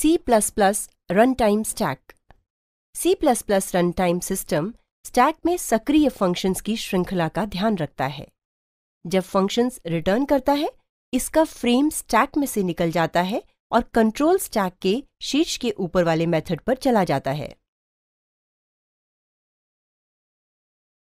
C++ Runtime stack C++ Runtime system stack में सक्रिय functions की श्रृंखला का ध्यान रखता है जब फंक्शंस रिटर्न करता है इसका फ्रेम स्टैक में से निकल जाता है और कंट्रोल स्टैक के शीर्ष के ऊपर वाले मेथड पर चला जाता है